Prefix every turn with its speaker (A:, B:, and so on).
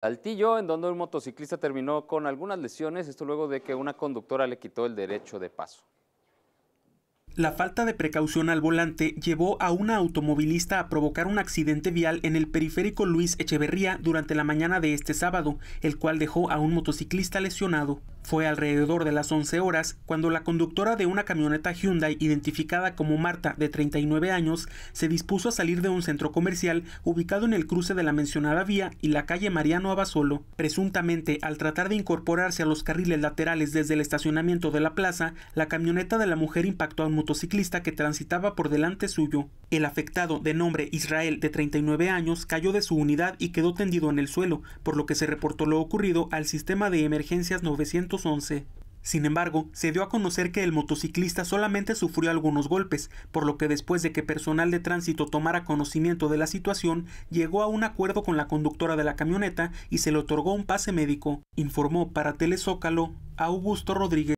A: Saltillo, en donde un motociclista terminó con algunas lesiones, esto luego de que una conductora le quitó el derecho de paso.
B: La falta de precaución al volante llevó a una automovilista a provocar un accidente vial en el periférico Luis Echeverría durante la mañana de este sábado, el cual dejó a un motociclista lesionado. Fue alrededor de las 11 horas cuando la conductora de una camioneta Hyundai identificada como Marta, de 39 años, se dispuso a salir de un centro comercial ubicado en el cruce de la mencionada vía y la calle Mariano Abasolo. Presuntamente, al tratar de incorporarse a los carriles laterales desde el estacionamiento de la plaza, la camioneta de la mujer impactó a un motociclista que transitaba por delante suyo. El afectado, de nombre Israel, de 39 años, cayó de su unidad y quedó tendido en el suelo, por lo que se reportó lo ocurrido al sistema de emergencias 900 11. Sin embargo, se dio a conocer que el motociclista solamente sufrió algunos golpes, por lo que después de que personal de tránsito tomara conocimiento de la situación, llegó a un acuerdo con la conductora de la camioneta y se le otorgó un pase médico, informó para Telezócalo Augusto Rodríguez.